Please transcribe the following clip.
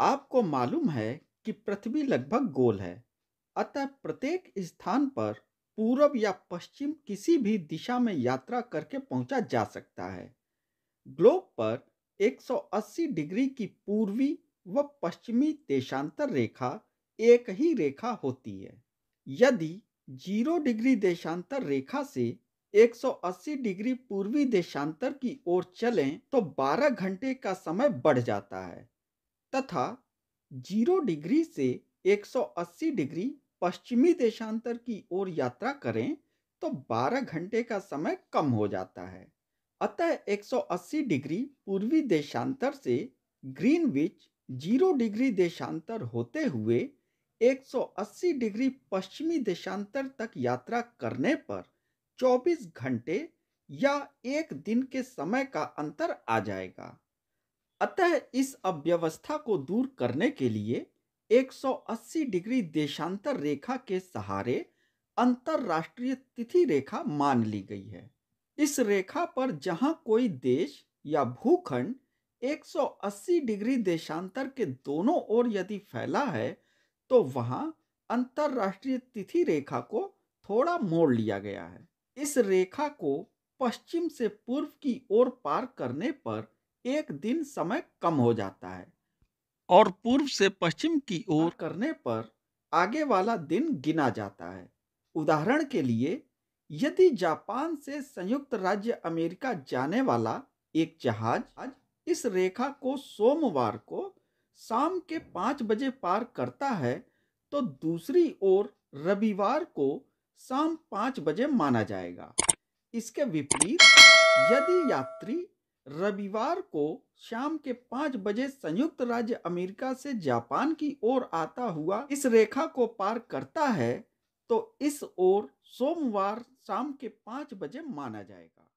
आपको मालूम है कि पृथ्वी लगभग गोल है अतः प्रत्येक स्थान पर पूरब या पश्चिम किसी भी दिशा में यात्रा करके पहुंचा जा सकता है ग्लोब पर 180 डिग्री की पूर्वी व पश्चिमी देशांतर रेखा एक ही रेखा होती है यदि जीरो डिग्री देशांतर रेखा से 180 डिग्री पूर्वी देशांतर की ओर चलें तो 12 घंटे का समय बढ़ जाता है तथा जीरो डिग्री से 180 डिग्री पश्चिमी देशांतर की ओर यात्रा करें तो 12 घंटे का समय कम हो जाता है अतः 180 डिग्री पूर्वी देशांतर से ग्रीनविच जीरो डिग्री देशांतर होते हुए 180 डिग्री पश्चिमी देशांतर तक यात्रा करने पर 24 घंटे या एक दिन के समय का अंतर आ जाएगा अतः इस अव्यवस्था को दूर करने के लिए 180 डिग्री देशांतर रेखा के सहारे अंतरराष्ट्रीय तिथि रेखा मान ली गई है इस रेखा पर जहां कोई देश या भूखंड 180 डिग्री देशांतर के दोनों ओर यदि फैला है तो वहां अंतरराष्ट्रीय तिथि रेखा को थोड़ा मोड़ लिया गया है इस रेखा को पश्चिम से पूर्व की ओर पार करने पर एक दिन समय कम हो जाता है और पूर्व से पश्चिम की ओर करने पर आगे वाला दिन गिना जाता है उदाहरण के लिए यदि जापान से संयुक्त राज्य अमेरिका जाने वाला एक जहाज आज इस रेखा को सोमवार को शाम के पाँच बजे पार करता है तो दूसरी ओर रविवार को शाम पाँच बजे माना जाएगा इसके विपरीत यदि यात्री रविवार को शाम के पाँच बजे संयुक्त राज्य अमेरिका से जापान की ओर आता हुआ इस रेखा को पार करता है तो इस ओर सोमवार शाम के पांच बजे माना जाएगा